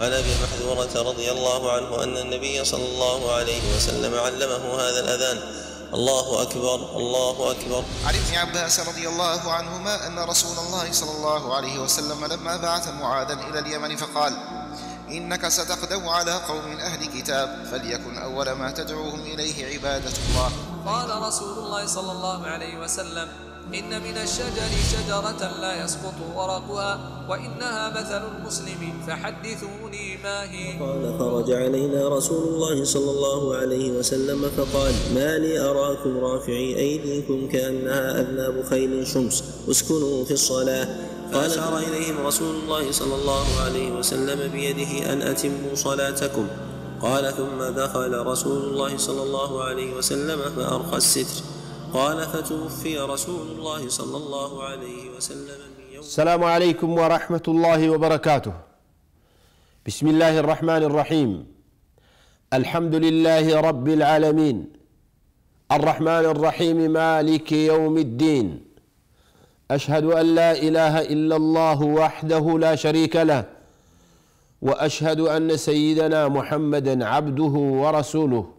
عن ابي محذورة رضي الله عنه ان النبي صلى الله عليه وسلم علمه هذا الاذان الله اكبر الله اكبر. عن ابن عباس رضي الله عنهما ان رسول الله صلى الله عليه وسلم لما بعث معاذا الى اليمن فقال: انك ستقدم على قوم اهل كتاب فليكن اول ما تدعوهم اليه عباده الله. قال رسول الله صلى الله عليه وسلم: إن من الشجر شجرة لا يسقط ورقها وإنها مثل المسلم فحدثوني ما هي قال خرج علينا رسول الله صلى الله عليه وسلم فقال ما لي أراكم رافعي أيديكم كأنها أذناب خيل شمس اسكنوا في الصلاة فأشار إليهم رسول الله صلى الله عليه وسلم بيده أن أتموا صلاتكم قال ثم دخل رسول الله صلى الله عليه وسلم فأرخى الستر قال فتوفي رسول الله صلى الله عليه وسلم من يوم السلام عليكم ورحمة الله وبركاته بسم الله الرحمن الرحيم الحمد لله رب العالمين الرحمن الرحيم مالك يوم الدين أشهد أن لا إله إلا الله وحده لا شريك له وأشهد أن سيدنا محمدا عبده ورسوله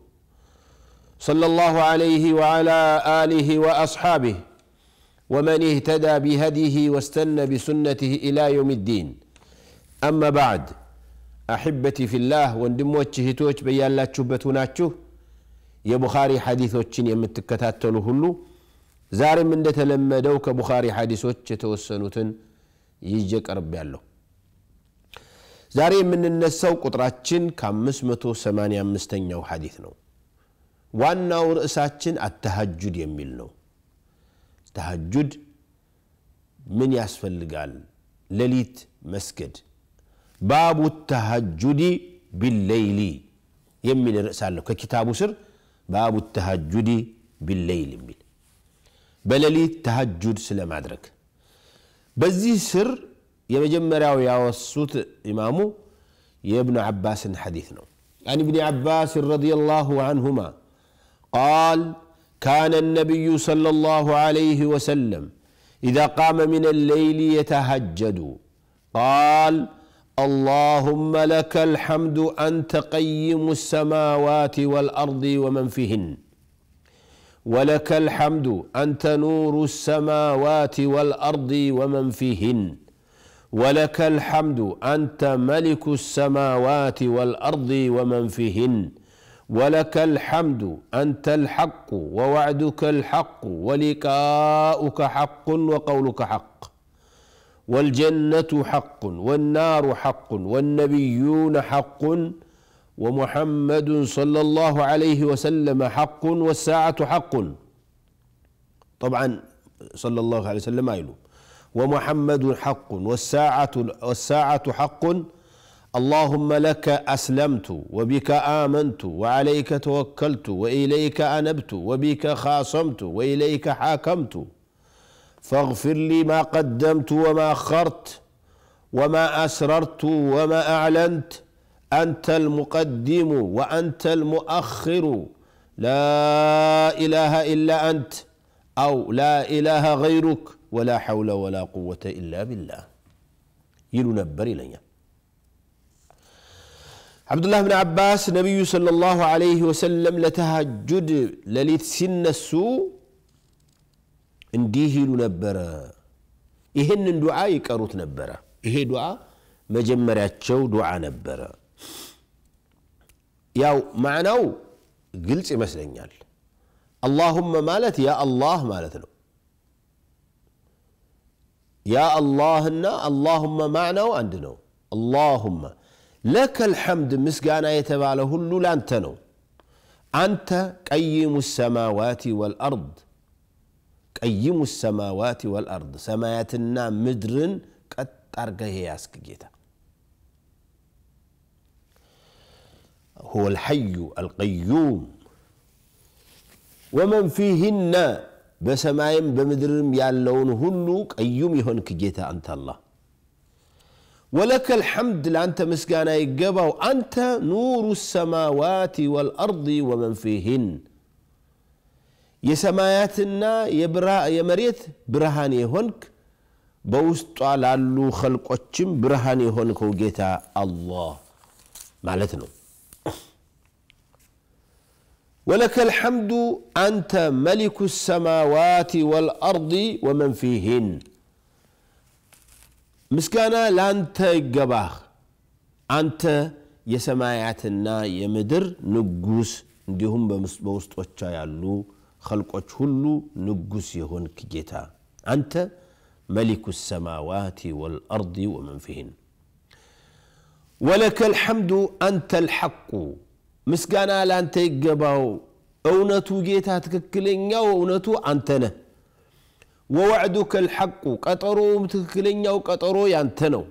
صلى الله عليه وعلى اله واصحابه ومن اهتدى بهديه واستنى بسنته الى يوم الدين اما بعد احبتي في الله وندموتش هتوش بيالاتشو بتوناتشو يا بخاري حديث حديثوتشين يمتكتاتلو هلو ዛሬም እንደተለመደው ከቡኻሪ يجيك የተወሰኑትን الله زاري من النسو ቁጥራችን كم مسمتو سمانيا مستنيو ነው ዋናው ርዕሳችን አተሃጁድ የሚል ነው ተሃጁድ ምን ያስፈልጋል ሌሊት መስገድ ባቡ ተሃጁዲ ቢለይሊ የሚል ርዕስ አለው ከኪታቡ ስር ባቡ ተሃጁዲ ቢለይል የሚል በሌሊት ተሃጁድ ስለማድረግ በዚህ ስር የመጀመሪያው ያወሱት ኢማሙ የእብኑ ዓባስን ሐዲት ነው عن ابن عباس رضي الله عنهما قال كان النبي صلى الله عليه وسلم اذا قام من الليل يتهجد قال اللهم لك الحمد انت قيم السماوات والارض ومن فيهن ولك الحمد انت نور السماوات والارض ومن فيهن ولك الحمد انت ملك السماوات والارض ومن فيهن ولك الحمد أنت الحق ووعدك الحق ولقاؤك حق وقولك حق والجنة حق والنار حق والنبيون حق ومحمد صلى الله عليه وسلم حق والساعة حق طبعا صلى الله عليه وسلم ما يلوم ومحمد حق والساعة والساعة حق اللهم لك اسلمت وبك امنت وعليك توكلت واليك انبت وبك خاصمت واليك حاكمت فاغفر لي ما قدمت وما اخرت وما اسررت وما اعلنت انت المقدم وانت المؤخر لا اله الا انت او لا اله غيرك ولا حول ولا قوه الا بالله يلنبر لنا አብዱላህ ብን አባስ ነቢዩ ሰለላሁ ዐለይሂ ወሰለም ለተሃጁድ ለሊት ሲነሱ እንዲህ ይሉ ነበረ። ይህንን ዱዓ ይቀሩት ነበረ። ይሄ ዱዓ መጀመሪያቸው ዱዓ ነበረ። ያው ማዕናው ግልጽ ይመስለኛል። አላሁመ ማለት ያ አላህ ማለት ነው። ያ አላህና አላሁመ ማዕናው አንድ ነው። አላሁመ لك الحمد مسجانا يتباله اللو لانتنو أنت قيم السماوات والأرض قيم السماوات والأرض سماياتنا مدرن قد أرقه ياسك جيتا هو الحي القيوم ومن فيهن بسمايم بمدرم يالون هلو قيوم يهون كجيتا أنت الله ولك الحمد لأنت مسكانا يقبا وأنت نور السماوات والأرض ومن فيهن የሰማያትና የመሬት ብርሃን የሆንክ በውስጧ ላሉ ኸልቆችም ብርሃን የሆንከው ጌታ አላህ ማለት ነው ወለከ ልሐምዱ አንተ መሊኩ ሰማዋት ወልአርድ ወመን ፊህን ምስጋና ለአንተ ይገባህ አንተ የሰማያትና የምድር ንጉስ እንዲሁም በውስጦቿ ያሉ ኸልቆች ሁሉ ንጉስ የሆንክ ጌታ አንተ መሊኩ ሰማዋት ወልአርድ ወመን ፊህን ወለከ ልሐምዱ አንተ ልሐቁ ምስጋና ለአንተ ይገባው እውነቱ ጌታ ትክክለኛው እውነቱ አንተ ነህ ووعدك الحق قطرو متكلين يو قطرو يانتنو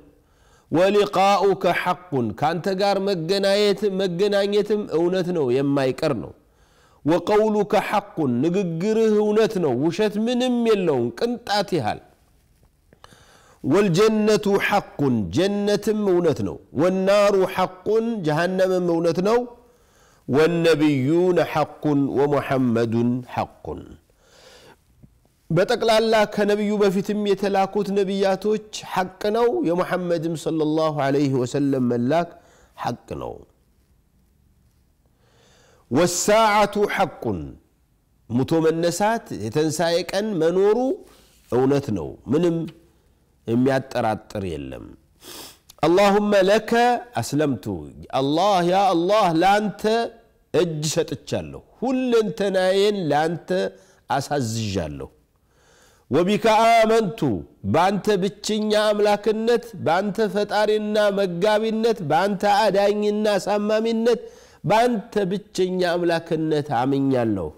ولقاؤك حق كانت جار مجنايت مجنايت اونتنو يماي كرنو وقولك حق نجره اونتنو وشت من ميلون كنت اتيهال والجنة حق جنة مونتنو والنار حق جهنم مونتنو والنبيون حق ومحمد حق በጠቅላላ ከነቢዩ በፊትም የተላኩት ነቢያቶች ሐቅ ነው። የሙሐመድም ሰለላሁ ዐለይሂ ወሰለም መላክ ሐቅ ነው። ወሳዓቱ ሐቁን ሙቶ መነሳት የተንሣኤ ቀን መኖሩ እውነት ነው። ምንም የሚያጠራጥር የለም። አላሁመ ለከ አስለምቱ አላህ ያ አላህ ለአንተ እጅ ሰጥቻለሁ፣ ሁለንተናዬን ለአንተ አሳዝዣለሁ ወቢካ አመንቱ በአንተ ብቸኛ አምላክነት፣ በአንተ ፈጣሪና መጋቢነት፣ በአንተ አዳኝና አሳማሚነት፣ በአንተ ብቸኛ አምላክነት አምኛለሁ።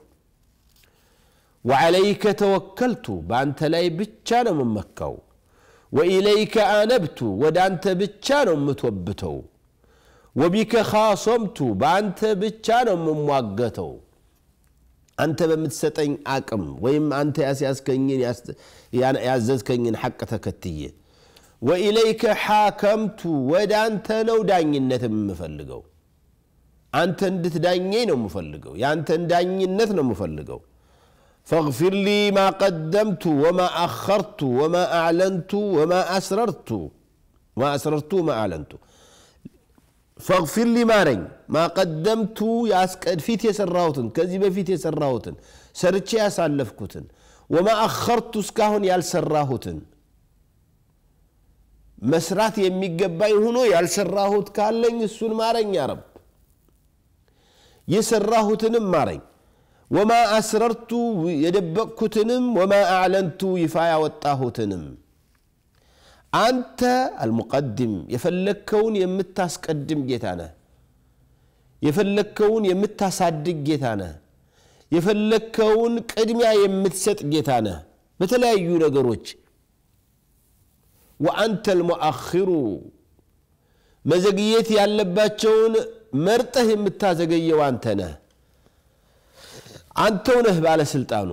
ወዓለይከ ተወከልቱ በአንተ ላይ ብቻ ነው የምመካው። ወኢለይከ አነብቱ ወደ አንተ ብቻ ነው የምትወብተው። ወቢከ ኻሶምቱ በአንተ ብቻ ነው የምሟገተው። አንተ በምትሰጠኝ አቅም ወይም አንተ ያስያዝከኝን ያዘዝከኝን ሐቅ ተከትዬ ወኢለይከ ሓከምቱ ወደ አንተ ነው ዳኝነት የምፈልገው አንተ እንድትዳኘኝ ነው የምፈልገው የአንተን ዳኝነት ነው የምፈልገው ፈግፊር ሊ ማ ቀደምቱ ወማ አኸርቱ ወማ አዕለንቱ ወማ አስረርቱ ወማ አስረርቱ ወማ አዕለንቱ ፈግፊር ሊ ማረኝ ማቀደምቱ ፊት የሰራሁትን ከዚህ በፊት የሰራሁትን ሰርቼ ያሳለፍኩትን ወማ አኸርቱ እስካሁን ያልሰራሁትን መስራት የሚገባኝ ሆኖ ያልሰራሁት ካለኝ እሱን ማረኝ ያረብ የሰራሁትንም ማረኝ ወማ አስረርቱ የደበቅኩትንም ወማ አዕለንቱ ይፋ ያወጣሁትንም አንተ አልሙቀድም የፈለግከውን የምታስቀድም ጌታ ነ የፈለግከውን የምታሳድግ ጌታ ነህ የፈለግከውን ቅድሚያ የምትሰጥ ጌታ ነ። በተለያዩ ነገሮች ወአንተ ልሙአኪሩ መዘግየት ያለባቸውን መርጠህ የምታዘገየው አንተ ነህ አንተው ነህ ባለስልጣኑ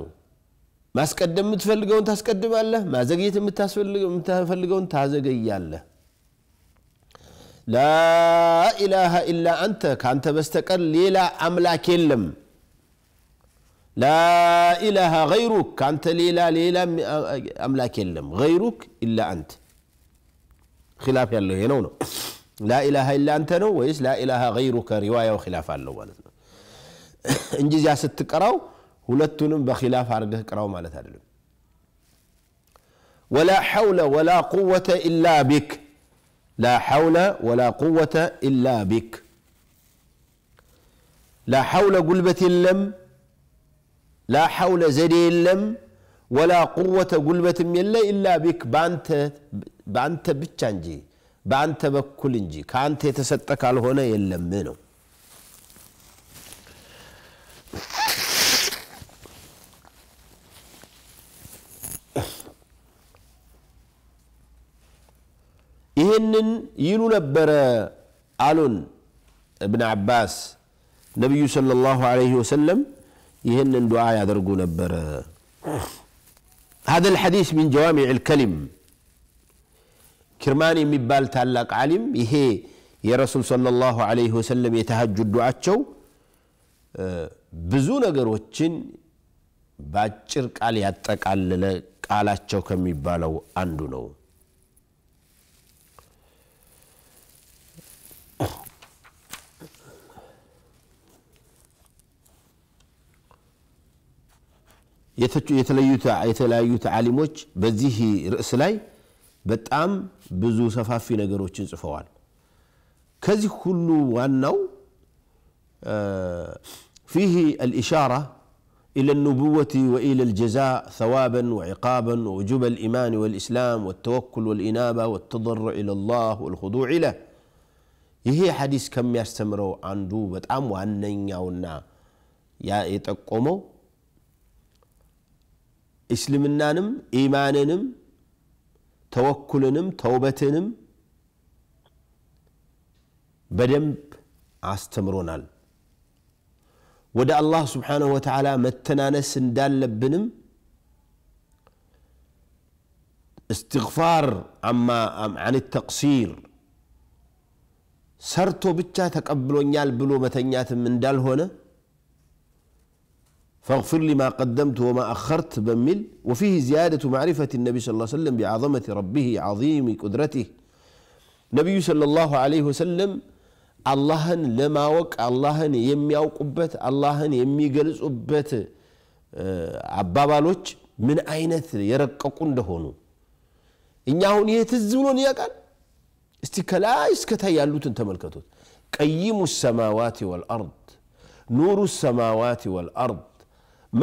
ማስቀደም የምትፈልገውን ታስቀድማለህ፣ ማዘግየት የምታፈልገውን ታዘገያለህ። ላኢላሃ ኢላ አንተ ከአንተ በስተቀር ሌላ አምላክ የለም። ላኢላሃ ገይሩክ ከአንተ ሌላ ሌላ አምላክ የለም። ገይሩክ ኢላ አንት ኪላፍ ያለው ይሄ ነው ነው። ላኢላሃ ኢላ አንተ ነው ወይስ ላኢላሃ ገይሩከ? ሪዋያው ኪላፍ አለው ማለት ነው እንጂ እዚያ ስትቀራው ሁለቱንም በኪላፍ አድርገህ ቅራው ማለት አይደለም ወላ ሐውለ ወላ ቁወተ ኢላ ቢክ ላ ሐውለ ወላ ቁወተ ኢላ ቢክ ላ ሐውለ ጉልበት የለም ላ ሐውለ ዘዴ የለም ወላ ቁወተ ጉልበትም የለ ኢላ ቢክ በአንተ ብቻ እንጂ በአንተ በኩል እንጂ ከአንተ የተሰጠ ካልሆነ የለም ነው ይህንን ይሉ ነበረ አሉን እብን አባስ ነቢዩ ሰለላሁ ዐለይሂ ወሰለም ይህንን ዱዓ ያደርጉ ነበረ هذا الحديث من جوامع الكلم كرماني የሚባል ታላቅ ዓሊም ይሄ የረሱል ሰለላሁ ዐለይሂ ወሰለም የተሀጁድ ዱዓቸው ብዙ ነገሮችን በአጭር ቃል ያጠቃለለ ቃላቸው ከሚባለው አንዱ ነው የተለያዩ ተዓሊሞች በዚህ ርዕስ ላይ በጣም ብዙ ሰፋፊ ነገሮችን ጽፈዋል። ከዚህ ሁሉ ዋናው فيه الإشارة إلى النبوة وإلى الجزاء ثوابا وعقابا ووجوب الإيمان والإسلام والتوكل والإنابة والتضرع إلى الله والخضوع له يهي حديث كم يستمروا عنده بتعم وأنن يونا يا يتقوموا እስልምናንም ኢማንንም ተወኩልንም ተውበትንም በደንብ አስተምሮናል። ወደ አላህ ስብሓንሁ ወተዓላ መተናነስ እንዳለብንም እስትግፋር አን ተቅሲር ሰርቶ ብቻ ተቀብሎኛል ብሎ መተኛትም እንዳልሆነ فاغفر لي ما قدمت وما أخرت بمل وفيه زيادة معرفة النبي صلى الله عليه وسلم بعظمة ربه عظيم قدرته نبي صلى الله عليه وسلم اللهن لما وق اللهن يمي أوقبت اللهن يمي قلص أبت عبابالوش من أين يرققون دهونو إن يهون يتزولون يقال استكلا اسكتا يالوتن تملكتوت قيم السماوات والأرض نور السماوات والأرض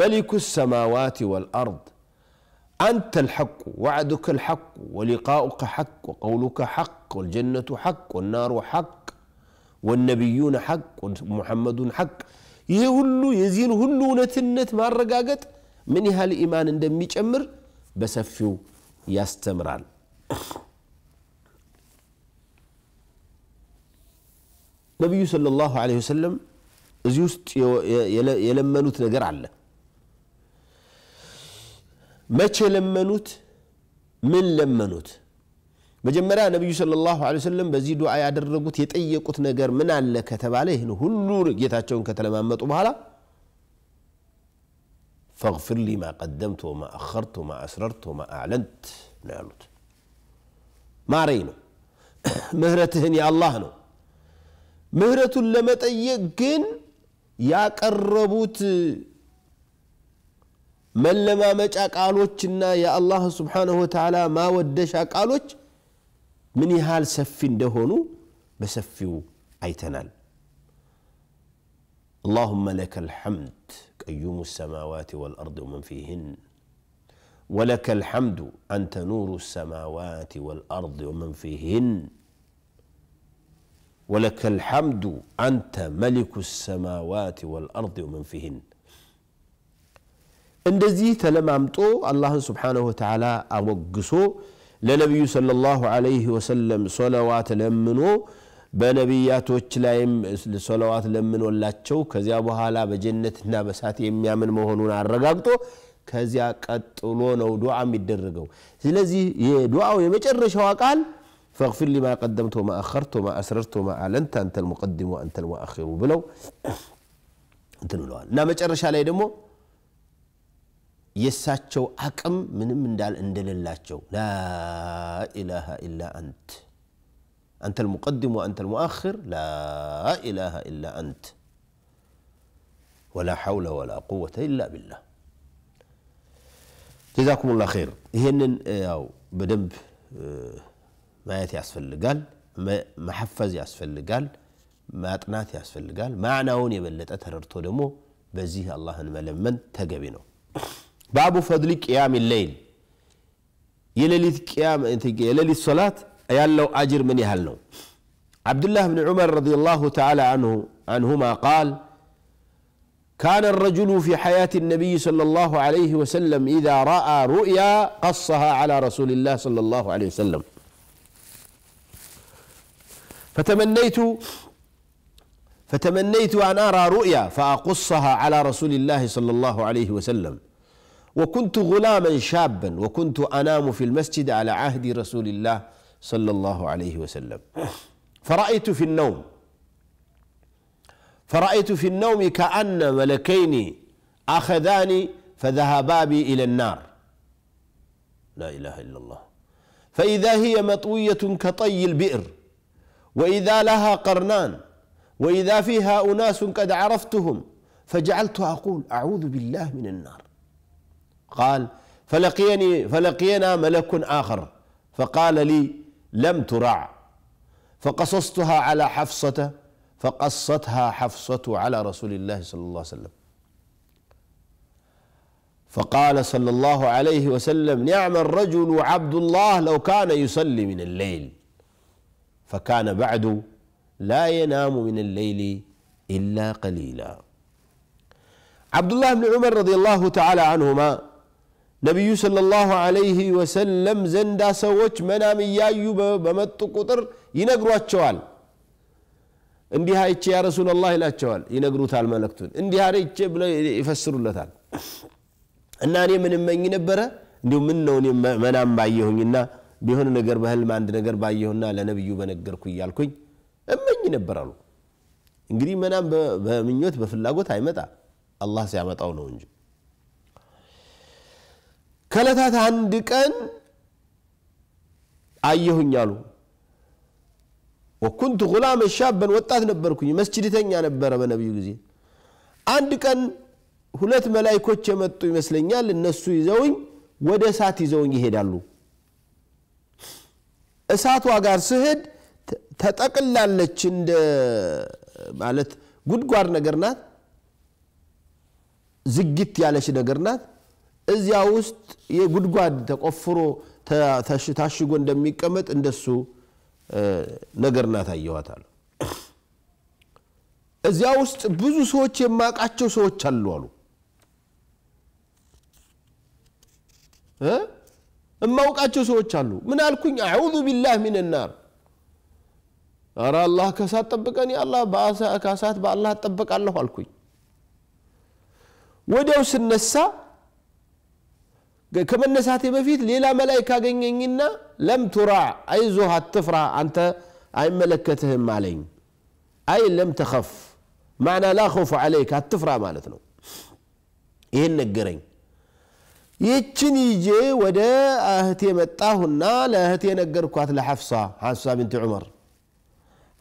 ملك السماوات والارض انت الحق وعدك الحق ولقاؤك حق وقولك حق والجنه حق والنار حق والنبيون حق ومحمد حق ይህ ሁሉ የዚህን ሁሉ እውነትነት ማረጋገጥ ምን ያህል ኢማን እንደሚጨምር በሰፊው ያስተምራል ነቢዩ ሰለላሁ ዐለይሂ ወሰለም እዚህ ውስጥ የለመኑት ነገር አለ መቼ ለመኑት? ምን ለመኑት? መጀመሪያ ነቢዩ ሰለላሁ ዐለይሂ ወሰለም በዚህ ዱዓ ያደረጉት የጠየቁት ነገር ምን አለ ከተባለ ይህን ሁሉ ጌታቸውን ከተለማመጡ በኋላ ፈግፊር ሊ ማ ቀደምት ወማ አኸርት ወማ አስረርት ወማ አዕለንት ነው ያሉት። ማረኝ ነው ምህረትህን የአላህ ነው። ምህረቱን ለመጠየቅ ግን ያቀረቡት يا الله سبحانه وتعالى ما ودش ቃሎች من يهال ሰፊ እንደሆኑ بسفيو አይተናል اللهم لك الحمد قيوم السماوات والأرض ومن فيهن ولك الحمد أنت نور السماوات والأرض ومن فيهن ولك الحمد أنت ملك السماوات والأرض ومن فيهن እንደዚህ ተለማምጦ አላህን ስብሓነሁ ወተዓላ አሞግሶ ለነቢዩ ሰለላሁ ዐለይሂ ወሰለም ሶለዋት ለምኖ በነቢያቶች ላይም ሶለዋት ለምኖላቸው ከዚያ በኋላ በጀነትና በሳት የሚያምን መሆኑን አረጋግጦ ከዚያ ቀጥሎ ነው ዱዓ የሚደረገው። ስለዚህ የዱዓው የመጨረሻዋ ቃል ፈግፊር ሊማ ቀደምቶ ማአኸርቶ ማአስረርቶ ማአለንተ አንተ ልሙቀድሙ አንተ ልሙአኺሩ ብለው እንትን ብለዋል እና መጨረሻ ላይ ደግሞ يساتشو أكم من من دال اندل لا إله إلا أنت أنت المقدم وأنت المؤخر لا إله إلا أنت ولا حول ولا قوة إلا بالله جزاكم الله خير هن بدنب ما يأتي أسفل قال ما حفز يأسفل قال ما أتنات يأسفل قال معنى هون يبلت أتهر بزيه الله نملمن تجبينه باب فضل قيام الليل يلليت قيام يلليت صلاة يالو أجر من يهلو عبد الله بن عمر رضي الله تعالى عنه عنهما قال كان الرجل في حياة النبي صلى الله عليه وسلم إذا رأى رؤيا قصها على رسول الله صلى الله عليه وسلم فتمنيت فتمنيت أن أرى رؤيا فأقصها على رسول الله صلى الله عليه وسلم وكنت غلاما شابا وكنت انام في المسجد على عهد رسول الله صلى الله عليه وسلم فرايت في النوم فرايت في النوم كان ملكين اخذاني فذهبا بي الى النار لا اله الا الله فاذا هي مطويه كطي البئر واذا لها قرنان واذا فيها اناس قد عرفتهم فجعلت اقول اعوذ بالله من النار قال فلقيني فلقينا ملك آخر فقال لي لم ترع فقصصتها على حفصة فقصتها حفصة على رسول الله صلى الله عليه وسلم فقال صلى الله عليه وسلم نعم الرجل عبد الله لو كان يصلي من الليل فكان بعد لا ينام من الليل إلا قليلا عبد الله بن عمر رضي الله تعالى عنهما ነቢዩ ሰለላሁ ዐለይሂ ወሰለም ዘንዳ ሰዎች መናም እያዩ በመጡ ቁጥር ይነግሯቸዋል እንዲህ አይቼ ያ ረሱላላህ ይላቸዋል ይነግሩታል መልእክቱን እንዲህ አይቼ ብለው ይፈስሩለታል እና እኔ ምንመኝ ነበረ እንዲሁ ምን ነው መናም ባየሁኝና ቢሆን ነገር በህልም አንድ ነገር ባየሁና ለነብዩ በነገርኩ እያልኩኝ እመኝ ነበር አሉ እንግዲህ መናም በምኞት በፍላጎት አይመጣ አላህ ሲያመጣው ነው እንጂ ከዕለታት አንድ ቀን አየሁኝ አሉ። ወኩንቱ ጉላም ሻበን ወጣት ነበርኩኝ፣ መስጅድተኛ ነበረ በነቢዩ ጊዜ። አንድ ቀን ሁለት መላይኮች የመጡ ይመስለኛል። እነሱ ይዘውኝ ወደ እሳት ይዘውኝ ይሄዳሉ። እሳቷ ጋር ስሄድ ተጠቅላለች፣ እንደ ማለት ጉድጓድ ነገር ናት፣ ዝግት ያለች ነገር ናት። እዚያ ውስጥ የጉድጓድ ተቆፍሮ ታሽጎ እንደሚቀመጥ እንደሱ ነገር ናት እዚያ ውስጥ ብዙ ሰዎች የማቃቸው ሰዎች አሉ አሉ እማውቃቸው ሰዎች አሉ። ምን አልኩኝ? አዑዙ ቢላህ ሚን ናር። አረ አላህ ከሳት ጠብቀን፣ አላ ከሳት በአላህ ጠበቃለሁ አልኩኝ። ወዲያው ስነሳ ከመነሳቴ በፊት ሌላ መላይክ አገኘኝና ለም ቱራ አይዞህ አትፍራ አንተ አይመለከትህም አለኝ አይ ለም ተኸፍ ማዕና ላ ኸውፍ ዓለይክ አትፍራ ማለት ነው ይህን ነገረኝ ይችን ይዤ ወደ እህቴ መጣሁና ለእህቴ ነገርኳት ለሐፍሳ ሐፍሳ ብንት ዑመር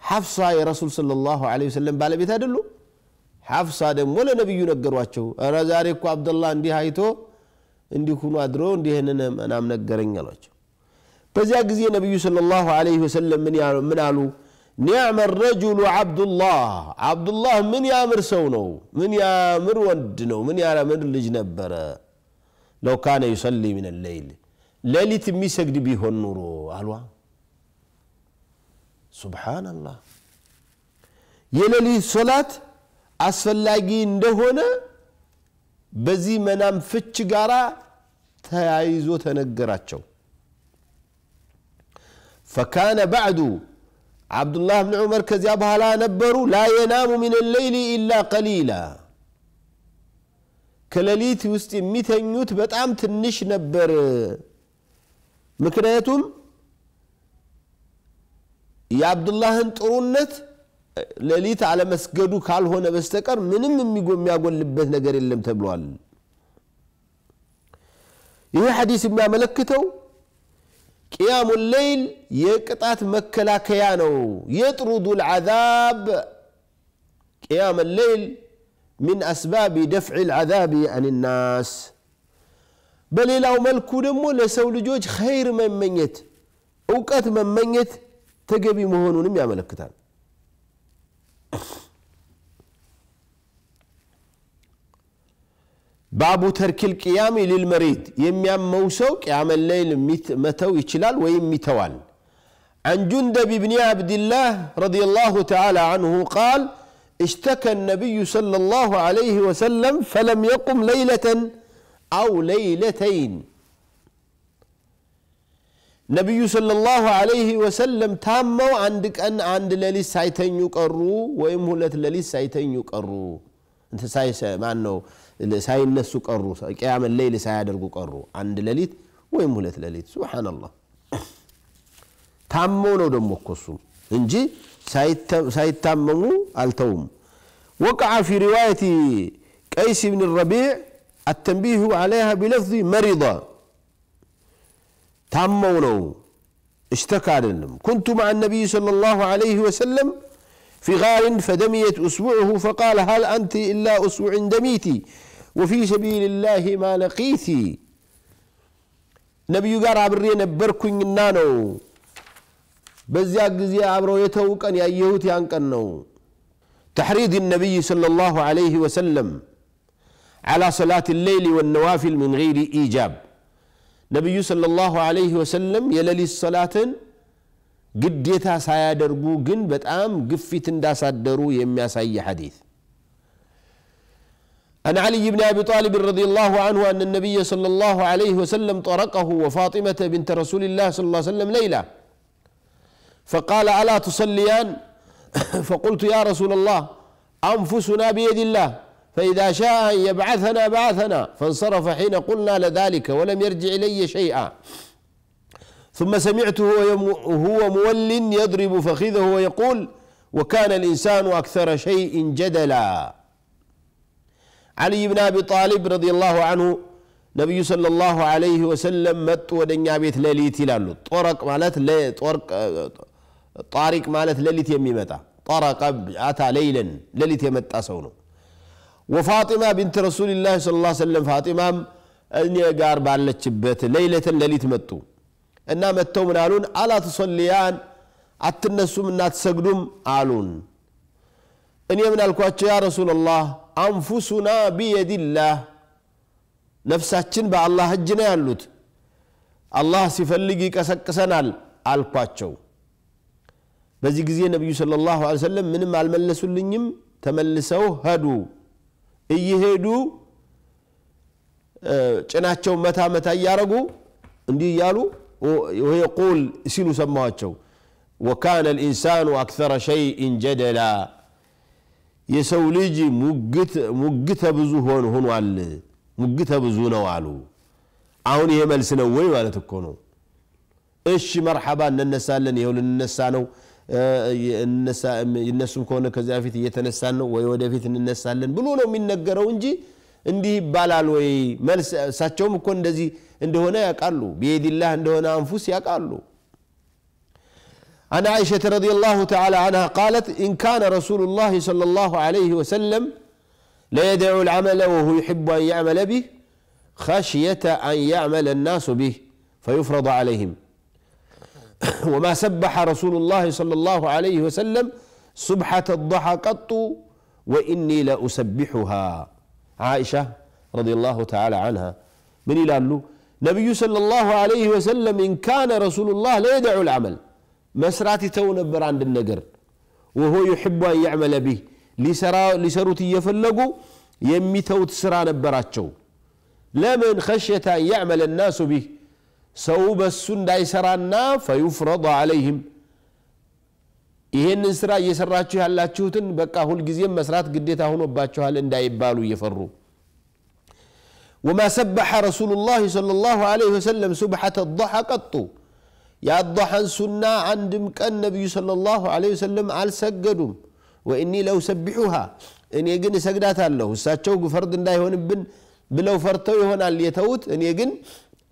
ሐፍሳ የረሱል ሰለላሁ ላሁ ለ ወሰለም ባለቤት አይደሉ ሐፍሳ ደግሞ ለነቢዩ ነገሯቸው ኧረ ዛሬ እኮ አብደላ እንዲህ አይቶ እንዲሁኑ አድሮ እንዲህንን ምናም ነገረኝ አሏቸው በዚያ ጊዜ ነቢዩ ሰለላሁ ዐለይሂ ወሰለም ምን አሉ ኒዕመ ረጁሉ ዓብዱላህ ዓብዱላህ ምን ያምር ሰው ነው ምን ያምር ወንድ ነው ምን ያምር ልጅ ነበረ ለው ካነ ዩሰሊ ምን ሌይል ሌሊት የሚሰግድ ቢሆን ኑሮ አሏ ሱብሓነላህ የሌሊት ሶላት አስፈላጊ እንደሆነ በዚህ መናም ፍች ጋራ ተያይዞ ተነገራቸው። ፈካነ ባዕዱ ዓብዱላህ ብን ዑመር ከዚያ በኋላ ነበሩ ላ የናሙ ምን ሌይሊ ኢላ ቀሊላ ከሌሊት ውስጥ የሚተኙት በጣም ትንሽ ነበር። ምክንያቱም የአብዱላህን ጥሩነት ሌሊት አለመስገዱ ካልሆነ በስተቀር ምንም የሚያጎልበት ነገር የለም ተብሏል። ይህ ሐዲስ የሚያመለክተው ቅያሙ ሌይል የቅጣት መከላከያ ነው። የጥሩዱ ልዓዛብ ቅያም ሌይል ሚን አስባቢ ደፍዕ ልዓዛብ አን ናስ። በሌላው መልኩ ደግሞ ለሰው ልጆች ኸይር መመኘት፣ እውቀት መመኘት ተገቢ መሆኑንም ያመለክታል። باب ترك القيام للمريض የሚያመው موسو قيام الليل متو ይችላል ويم ይተዋል عن جندب بن عبد الله رضي الله تعالى عنه قال اشتكى النبي صلى الله عليه وسلم فلم يقم ليلة أو ليلتين نبي صلى الله عليه وسلم تامو عندك أن عند للي سايتين يقرو ويمهلة للي سايتين يقرو أنت ساي معنو ساي الناس يقرو كيعمل الليل ساي درجو قرو عند للي ويمهلة للي سبحان الله تامو نود مقصوم إنجي سايت سايت تامو التوم وقع في رواية قيس بن الربيع التنبيه عليها بلفظ مريضة تامو نو اشتكى አይደለም كنت مع النبي صلى الله عليه وسلم في غار فدميت أسبوعه فقال هل أنت إلا أسبوع دميتي وفي سبيل الله ما لقيتي نبي ጋር አብሬ ነበርኩኝና نانو بزيا ጊዜ አብረው يتوك أن يهوتي عنك أنو تحريض النبي صلى الله عليه وسلم على صلاة الليل والنوافل من غير إيجاب نبي صلى الله عليه وسلم يللي الصلاة قد يتاسا ሰላትን قن بتقام ግን በጣም الدرو እንዳሳደሩ የሚያሳይ حديث عن علي بن أبي طالب رضي الله عنه أن النبي صلى الله عليه وسلم طرقه وفاطمة بنت رسول الله صلى الله عليه وسلم ليلة فقال ألا تصليان فقلت يا رسول الله أنفسنا بيد الله فإذا شاء أن يبعثنا بعثنا فانصرف حين قلنا لذلك ولم يرجع إلي شيئا ثم سمعته وهو مول يضرب فخذه ويقول وكان الإنسان أكثر شيء جدلا علي بن أبي طالب رضي الله عنه صلى الله عليه وسلم مت ودنيا بيت لليت ሌሊት طرق مالت ማለት طرق طارق مالت የሚመጣ ጠረቀ طرق اتى ليلا لليت ሰው سونو ወፋጢማ ቢንት ረሱልላህ ስ ሰለም ፋጢማም እኔ ጋር ባለችበት ለይለትን ሌሊት መጡ እና መጥተው ምናሉን አሉን አላ ትሶልያን አትነሱም እናትሰግዱም አሉን እኔ ምን አልኳቸው ያ ረሱላላህ አንፉሱና ቢየድላህ ነፍሳችን በአላህ እጅ ነው ያሉት አላህ ሲፈልግ ይቀሰቅሰናል አልኳቸው በዚህ ጊዜ ነቢዩ ስለ ላሁ ሰለም ምንም አልመለሱልኝም ተመልሰው ሄዱ እየሄዱ ጭናቸው መታ መታ እያረጉ እንዲህ እያሉ ቁል ሲሉ ሰማቸው ወካነ ልኢንሳኑ አክተረ ሸይኢን ጀደላ የሰው ልጅ ሙግተ ብዙ ሆን ሆኗል ሙግተ ብዙ ነው አሉ አሁን ይሄ መልስ ነው ወይ ማለት እኮ ነው እሺ መርሓባ እንነሳለን ይኸው ልንነሳ ነው እነሱም ከሆነ ከዚያ በፊት እየተነሳን ነው ወይ ወደፊት እንነሳለን ብሎ ነው የሚነገረው እንጂ እንዲህ ይባላል ወይ መልስ እሳቸውም እኮ እንደዚህ እንደሆነ ያውቃሉ ቢየዲላህ እንደሆነ አንፉስ ያውቃሉ عن عائشة رضي الله تعالى عنها قالت إن كان رسول الله صلى الله عليه وسلم لا يدع العمل وهو يحب أن يعمل به خشية أن يعمل الناس به فيفرض عليهم وما سبح رسول الله صلى الله عليه وسلم سبحة الضحى قط وإني لأسبحها عائشة رضي الله تعالى عنها من يلالو نبي صلى الله عليه وسلم إن كان رسول الله لا يدع العمل مسراتي تو نبر عند النجر وهو يحب أن يعمل به لسرا لسروت يفلقوا يمي توت سرا نبراتشو لمن خشية أن يعمل الناس به ሰው በሱ እንዳይሰራና ፈዩፍረض አለይህም ይሄንን ስራ እየሰራችሁ ያላችሁትን በቃ ሁልጊዜም መስራት ግዴታ ሆኖባችኋል እንዳይባሉ እየፈሩ ወማ ሰበሐ ረሱሉ ላህ ለ ላሁ ለ ወሰለም ሱብሐተ ضሐ ቀጡ የአضሐን ሱና አንድም ቀን ነቢዩ ለ ላሁ ለ ወሰለም አልሰገዱም ወእኒ ለውሰቢሑሃ እኔ ግን እሰግዳታለሁ እሳቸው ፈርድ እንዳይሆንብን ብለው ፈርተው ይሆናል የተዉት እኔ ግን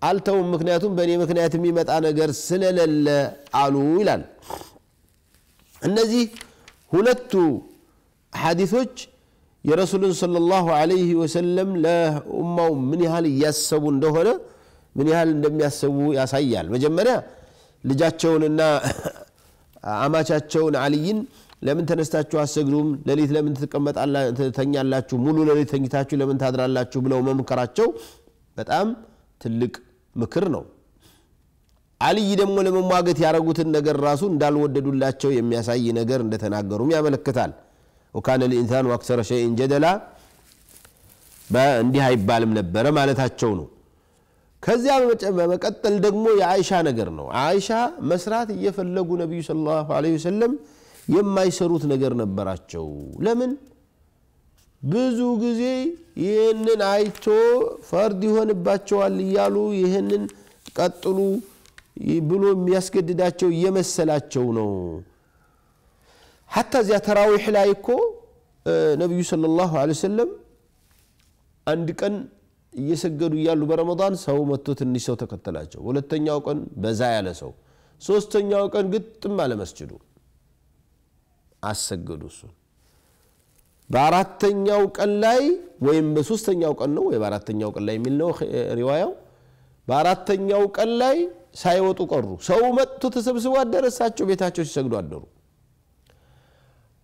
አልተውም፣ ምክንያቱም በእኔ ምክንያት የሚመጣ ነገር ስለሌለ አሉ ይላል። እነዚህ ሁለቱ ሐዲሶች የረሱሉን ሰለላሁ ዐለይሂ ወሰለም ለኡማው ምን ያህል እያሰቡ እንደሆነ ምን ያህል እንደሚያሰቡ ያሳያል። መጀመሪያ ልጃቸውንና አማቻቸውን አልይን ለምን ተነስታችሁ አሰግዱም? ሌሊት ለምን ትቀመጣተኛላችሁ ሙሉ ሌሊት ተኝታችሁ ለምን ታድራላችሁ? ብለው መምከራቸው በጣም ትልቅ ምክር ነው። አልይ ደግሞ ለመሟገት ያደረጉትን ነገር ራሱ እንዳልወደዱላቸው የሚያሳይ ነገር እንደተናገሩም ያመለክታል። ወካነ ልኢንሳኑ አክሰረ ሸይን ጀደላ እንዲህ አይባልም ነበረ ማለታቸው ነው። ከዚያ በመቀጠል ደግሞ የአይሻ ነገር ነው። አይሻ መስራት እየፈለጉ ነቢዩ ሰለላሁ ዐለይሂ ወሰለም የማይሰሩት ነገር ነበራቸው። ለምን? ብዙ ጊዜ ይህንን አይቶ ፈርድ ይሆንባቸዋል እያሉ ይህንን ቀጥሉ ብሎ የሚያስገድዳቸው እየመሰላቸው ነው። ሀታ እዚያ ተራዊሕ ላይ እኮ ነቢዩ ሰለላሁ ዐለይሂ ሰለም አንድ ቀን እየሰገዱ እያሉ በረመን ሰው መጥቶ ትንሽ ሰው ተከተላቸው። ሁለተኛው ቀን በዛ ያለ ሰው፣ ሶስተኛው ቀን ግጥም አለመስችዱ አሰገዱ እሱን በአራተኛው ቀን ላይ ወይም በሶስተኛው ቀን ነው ወይ በአራተኛው ቀን ላይ የሚል ነው ሪዋያው። በአራተኛው ቀን ላይ ሳይወጡ ቀሩ። ሰው መጥቶ ተሰብስቦ አደረሳቸው። ቤታቸው ሲሰግዱ አደሩ።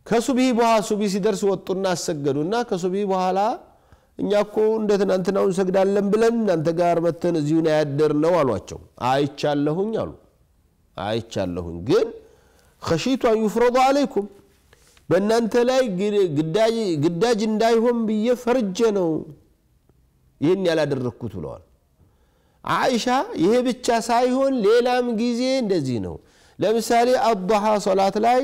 ከሱብሂ በኋላ ሱቢ ሲደርስ ወጡና አሰገዱ እና ከሱብሂ በኋላ እኛ እኮ እንደ ትናንትናው እንሰግዳለን ብለን እናንተ ጋር መተን እዚሁ ነው ያደርነው አሏቸው። አይቻለሁኝ አሉ አይቻለሁኝ፣ ግን ከሺቱ አን ዩፍረዱ አለይኩም በእናንተ ላይ ግዳጅ እንዳይሆን ብዬ ፈርጀ ነው ይህን ያላደረግኩት ብለዋል። አይሻ ይሄ ብቻ ሳይሆን ሌላም ጊዜ እንደዚህ ነው። ለምሳሌ አዱሃ ሶላት ላይ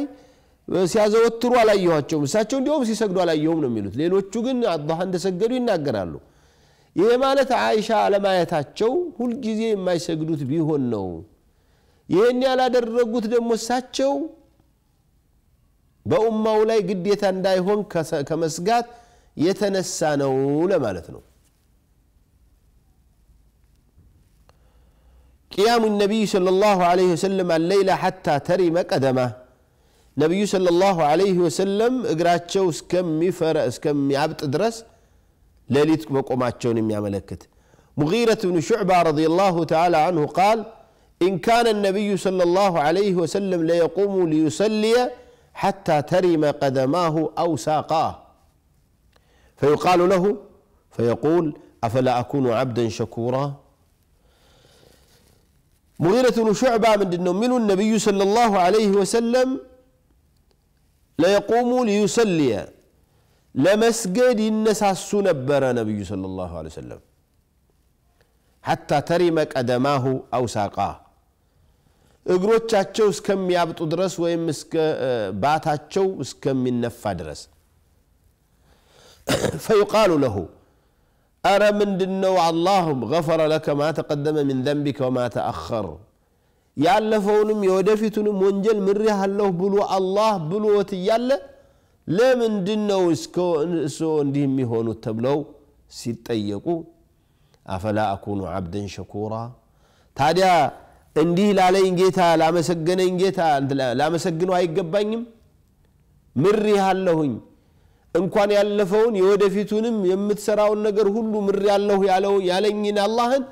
ሲያዘወትሩ አላየኋቸውም። እሳቸው እንዲሁም ሲሰግዱ አላየሁም ነው የሚሉት። ሌሎቹ ግን አ እንደሰገዱ ይናገራሉ። ይሄ ማለት አይሻ አለማየታቸው ሁልጊዜ የማይሰግዱት ቢሆን ነው። ይህን ያላደረጉት ደግሞ እሳቸው በኡማው ላይ ግዴታ እንዳይሆን ከመስጋት የተነሳ ነው ለማለት ነው قيام النبي صلى الله عليه وسلم الليل حتى ترم قدمه ነቢዩ ሰለላሁ አለይህ ወሰለም እግራቸው እስከሚፈረ እስከሚያብጥ ድረስ ሌሊት መቆማቸውን የሚያመለክት ሙጊረት ብኑ ሹዕባ ረዲየላሁ ተዓላ አንሁ ቃል ኢን ካነ ነቢዩ ሰለላሁ አለይህ ወሰለም ለየቁሙ ሊዩሰልየ حتى ترم قدماه أو ساقاه فيقال له فيقول أفلا أكون عبدا شكورا مغيرة بن شعبة من النمين النبي صلى الله عليه وسلم لا يقوم ليصلي لمسجد النساس نبر نبي صلى الله عليه وسلم حتى ترم قدماه أو ساقاه እግሮቻቸው እስከሚያብጡ ድረስ ወይም እስከ ባታቸው እስከሚነፋ ድረስ ፈዩቃሉ ለሁ አረ ምንድነው አላሁም ገፈረ ለከ ማ ተቀደመ ምን ዘንቢከ ወማ ተአኸር ያለፈውንም የወደፊቱንም ወንጀል ምሬሃለሁ ብሎ አላህ ብሎት እያለ ለምንድን ነው እሶ እንዲህ የሚሆኑት ተብለው ሲጠየቁ አፈላ አኩኑ ዓብደን ሸኩራ ታዲያ እንዲህ ላለኝ ጌታ ላመሰገነኝ ጌታ ላመሰግነው አይገባኝም ምር ያለሁኝ እንኳን ያለፈውን የወደፊቱንም የምትሰራውን ነገር ሁሉ ምር ያለሁ ያለው ያለኝን አላህን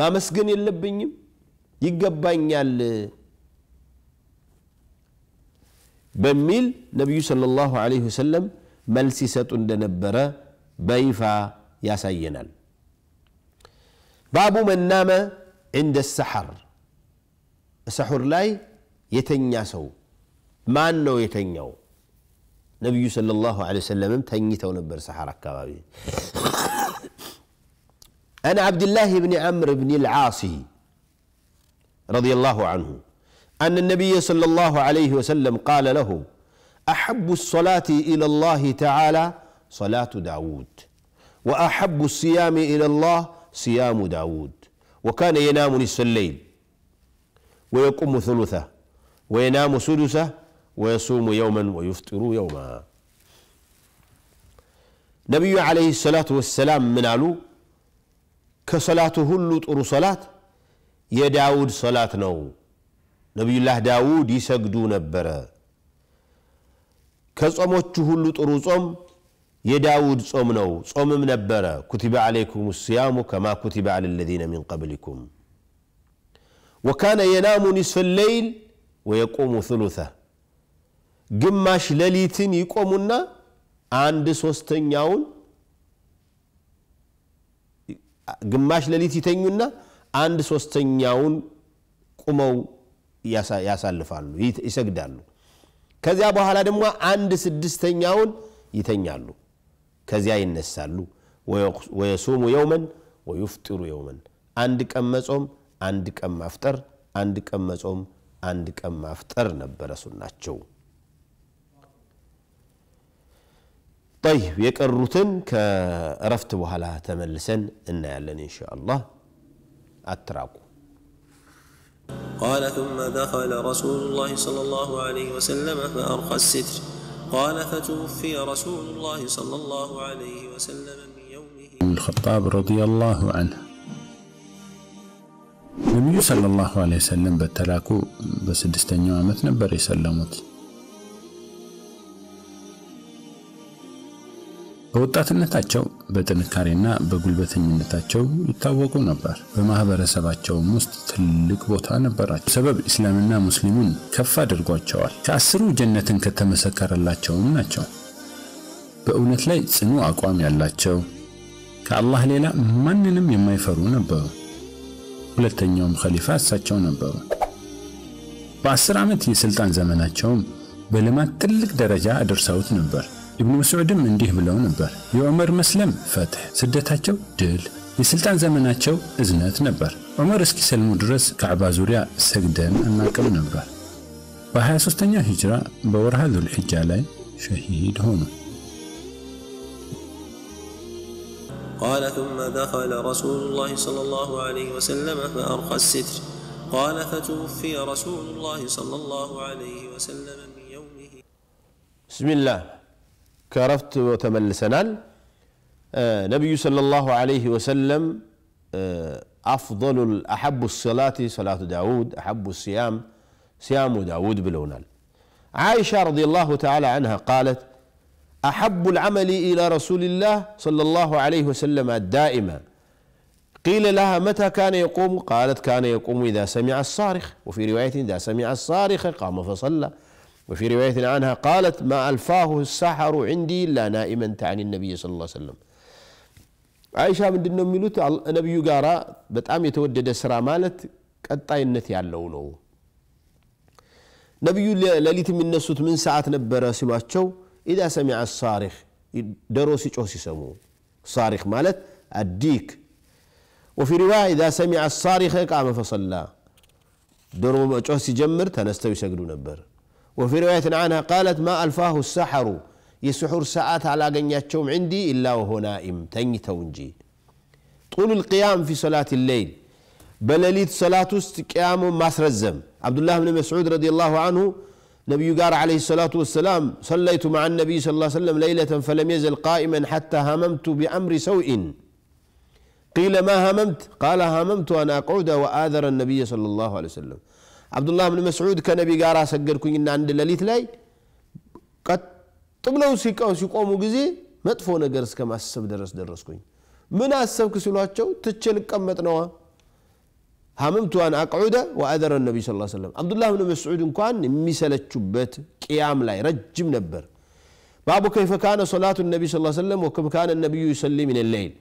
ማመስገን የለብኝም ይገባኛል በሚል ነቢዩ ሰለላሁ ዐለይሂ ወሰለም መልስ ይሰጡ እንደነበረ በይፋ ያሳየናል باب من نام عند السحر السحر لا يتنيا سو ما نو يتنياو نبي صلى الله عليه وسلم تنيت ونبر سحر كبابي انا عبد الله بن عمرو بن العاصي رضي الله عنه ان النبي صلى الله عليه وسلم قال له احب الصلاه الى الله تعالى صلاه داود واحب الصيام الى الله صيام داود وكان ينام نصف الليل ويقوم ثلثه وينام سدسه ويصوم يوما ويفطر يوما نبي عليه الصلاة والسلام من علو كصلاة هلو طرو صلاة يا داود صلاة نو نبي الله داود يسجدون نبرة كصمت هلو طرو صم የዳውድ ጾም ነው። ጾምም ነበረ። ኩቲበ ዓለይኩም ስያሙ ከማ ኩቲበ ዓለ ለዚነ ሚን ቀብሊኩም ወካነ የናሙ ኒስፈ ሌይል ወየቁሙ ثሉተ ግማሽ ሌሊትን ይቆሙና አንድ ሶስተኛውን ግማሽ ሌሊት ይተኙና አንድ ሶስተኛውን ቁመው ያሳልፋሉ፣ ይሰግዳሉ። ከዚያ በኋላ ደግሞ አንድ ስድስተኛውን ይተኛሉ። كزياي النسالو ويصوم يوما ويفطر يوما عندك أم مصوم عندك أم مفطر عندك أم مصوم عندك أم مفطر نبرة سنة شو طيب يكررتن كرفت وهلا تملسن إن يعلن إن شاء الله أتراكو قال ثم دخل رسول الله صلى الله عليه وسلم فأرخى الستر قال فتوفي رسول الله صلى الله عليه وسلم من يومه الخطاب رضي الله عنه الله عليه وسلم بتلاكو بس دستنيو ዓመት ነበር የሰለሙት። በወጣትነታቸው በጥንካሬና በጉልበተኝነታቸው ይታወቁ ነበር። በማህበረሰባቸውም ውስጥ ትልቅ ቦታ ነበራቸው። ሰበብ እስላምና ሙስሊሙን ከፍ አድርጓቸዋል። ከአስሩ ጀነትን ከተመሰከረላቸውም ናቸው። በእውነት ላይ ጽኑ አቋም ያላቸው ከአላህ ሌላ ማንንም የማይፈሩ ነበሩ። ሁለተኛውም ኸሊፋ እሳቸው ነበሩ። በአስር ዓመት የሥልጣን ዘመናቸውም በልማት ትልቅ ደረጃ አድርሰውት ነበር። ኢብኑ መስዑድም እንዲህ ብለው ነበር። የዑመር መስለም ፈትህ ስደታቸው ድል፣ የሥልጣን ዘመናቸው እዝነት ነበር። ዑመር እስኪሰልሙ ድረስ ካዕባ ዙሪያ ሰግደን አናቅም ነበር። በ23ኛ ሂጅራ በወርሃ ዙልሕጃ ላይ ሸሂድ ሆኑ። قال ثم دخل رسول الله صلى الله عليه وسلم فأرخى الستر قال فتوفي رسول الله صلى الله عليه وسلم من يومه بسم الله ከእረፍት وتملسنال آه، نبي صلى الله عليه وسلم آه، أفضل أحب الصلاة صلاة داود أحب الصيام صيام داود بلونال عائشة رضي الله تعالى عنها قالت أحب العمل إلى رسول الله صلى الله عليه وسلم الدائمة قيل لها متى كان يقوم قالت كان يقوم إذا سمع الصارخ وفي رواية إذا سمع الصارخ قام فصلى وفي رواية عنها قالت ما ألفاه السحر عندي إلا نائما تعني النبي صلى الله عليه وسلم عائشة من دون ملوت النبي قارا بتعم يتودد سرا مالت قطع النتي على لونه نبي لليت من نسوت من ساعة نبرا سلواتشو إذا سمع الصارخ دروسي چوس يسمو صارخ مالت الديك وفي رواية إذا سمع الصارخ قام فصلى دروم چوس يجمر تنستوي سجدو نبرا وفي رواية عنها قالت ما ألفاه السحر يسحر ساعات على قنيات شوم عندي إلا وهو نائم تني تونجي طول القيام في صلاة الليل بلليت صلاة قيام ما سرزم عبد الله بن مسعود رضي الله عنه نبي قال عليه الصلاة والسلام صليت مع النبي صلى الله عليه وسلم ليلة فلم يزل قائما حتى هممت بأمر سوء قيل ما هممت قال هممت أن أقعد وآذر النبي صلى الله عليه وسلم አብዱላህ ብን መስዑድ ከነቢ ጋር ሰገድኩኝና አንድ ሌሊት ላይ ቀጥ ብለው ሲቆሙ ጊዜ መጥፎ ነገር እስከ ማሰብ ድረስ ደረስኩኝ ምን አሰብክ ሲሏቸው ትቼ ልቀመጥ ነዋ ሀመምቱ አን አቅዑደ ወአደረ ነቢ ስ ሰለም አብዱላህ ብን መስዑድ እንኳን የሚሰለችበት ቅያም ላይ ረጅም ነበር ባቡ ከይፈ ካነ ሶላቱ ነቢ ስ ሰለም ወከም ካነ ነቢዩ ዩሰሊ ምን ሌይል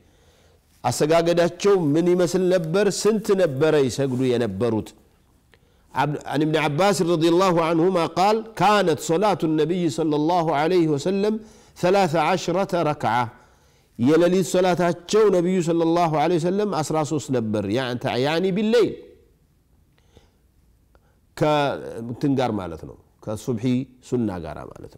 አሰጋገዳቸው ምን ይመስል ነበር ስንት ነበረ ይሰግዱ የነበሩት عن ابن عباس رضي الله عنهما قال كانت صلاة النبي صلى الله عليه وسلم ثلاث عشرة ركعة صلاة ሶላታቸው نبي صلى الله عليه وسلم 13 ነበር يعني ቢለይል بالليل ጋር ማለት ነው ከሱብሒ سنة ጋር ማለት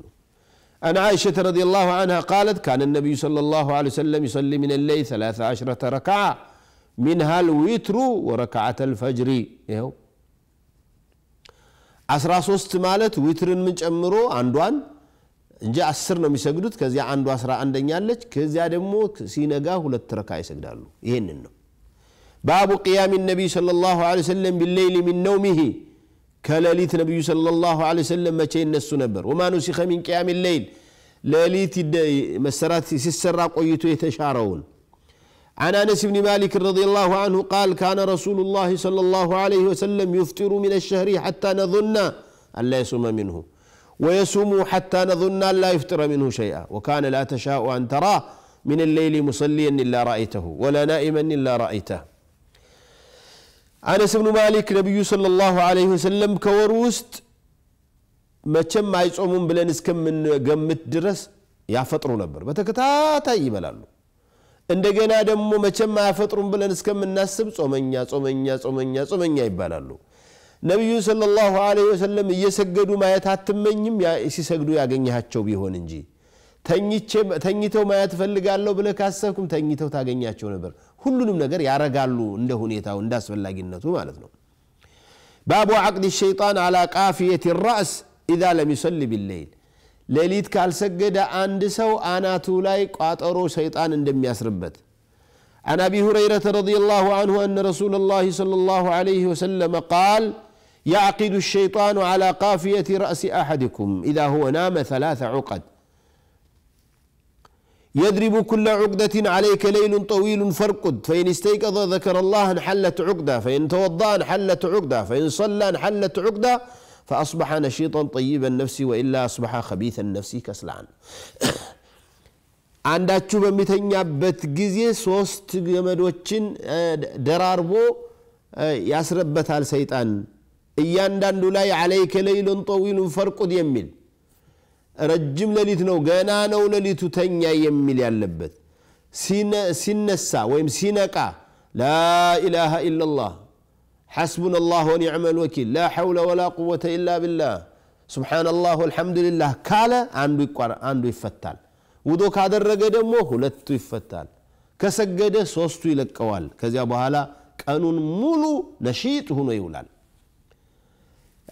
عن عائشة رضي الله عنها قالت كان النبي صلى الله عليه وسلم يصلي من الليل ثلاث عشرة ركعة منها الوتر وركعة الفجر يهو 13 ማለት ዊትርንም ጨምሮ አንዷን እንጂ አስር ነው የሚሰግዱት። ከዚያ አንዱ አስራ አንደኛ አለች። ከዚያ ደግሞ ሲነጋ ሁለት ረካ ይሰግዳሉ። ይህንን ነው ባቡ ቅያም ነቢይ ሰለላሁ ዐለይሂ ወሰለም ቢለይሊ ሚን ነውሚሂ ከሌሊት ነቢዩ ሰለላሁ ዐለይሂ ወሰለም መቼ ይነሱ ነበር? ወማ ኑሲኸ ሚን ቅያም ሌይል ሌሊት መሰራት ሲሰራ ቆይቶ የተሻረውን عن انس بن مالك رضي الله عنه قال كان رسول الله صلى الله عليه وسلم يفطر من الشهر حتى نظن ان لا يصوم منه ويصوم حتى نظن ان لا يفطر منه شيئا وكان لا تشاء ان تراه من الليل مصليا الا رايته ولا نائما الا رايته انس بن مالك نبي صلى الله عليه وسلم كوروست ما ከወር ውስጥ መቼም አይጾሙም ብለን እስከምንገምት ድረስ ያፈጥሩ ነበር በተከታታይ ይበላሉ እንደገና ደግሞ መቼም አያፈጥሩም ብለን እስከምናስብ ጾመኛ ጾመኛ ጾመኛ ጾመኛ ይባላሉ። ነቢዩ ሰለላሁ ዐለይሂ ወሰለም እየሰገዱ ማየት አትመኝም? ሲሰግዱ ያገኘሃቸው ቢሆን እንጂ ተኝተው ማየት እፈልጋለሁ ብለ ካሰብክም ተኝተው ታገኛቸው ነበር። ሁሉንም ነገር ያረጋሉ እንደ ሁኔታው እንደ አስፈላጊነቱ ማለት ነው። ባቡ ዓቅድ ሸይጣን አላ ቃፍየት ራእስ ኢዛ ለም ዩሰሊ ቢለይል ሌሊት ካልሰገደ አንድ ሰው አናቱ ላይ ቋጠሮ ሰይጣን እንደሚያስርበት عن ابي هريره رضي الله عنه ان رسول الله صلى الله عليه وسلم قال يعقد الشيطان على قافيه راس احدكم اذا هو نام ثلاث عقد يضرب كل عقدة عليك ليل طويل فارقد فإن استيقظ ذكر الله انحلت عقدة فإن توضأ انحلت عقدة فإن صلى انحلت عقدة فأصبح نشيطا طيب النفس وإلا أصبح خبيث النفس كسلان አንዳችሁ በሚተኛበት ጊዜ ሶስት ገመዶችን ደራርቦ ያስረበታል ሰይጣን እያንዳንዱ ላይ አለይከ ለይሉን ጠዊሉን ፈርቁድ የሚል ረጅም ለሊት ነው ገና ነው ለሊቱ ተኛ የሚል ያለበት ሲነሳ ወይም ሲነቃ ላኢላሃ ኢላላህ حسبنا الله ونعم ወኪል ላ ሐውለ ወላ ቁወተ ኢላ بالله سبحان ወልሐምዱሊላህ ካለ አንዱ አንዱ ይፈታል ውዶ ካደረገ ደግሞ ሁለቱ ይፈታል ከሰገደ ሶስቱ ይለቀዋል ከዚያ በኋላ ቀኑን ሙሉ ነሺጥ ሆኖ ይውላል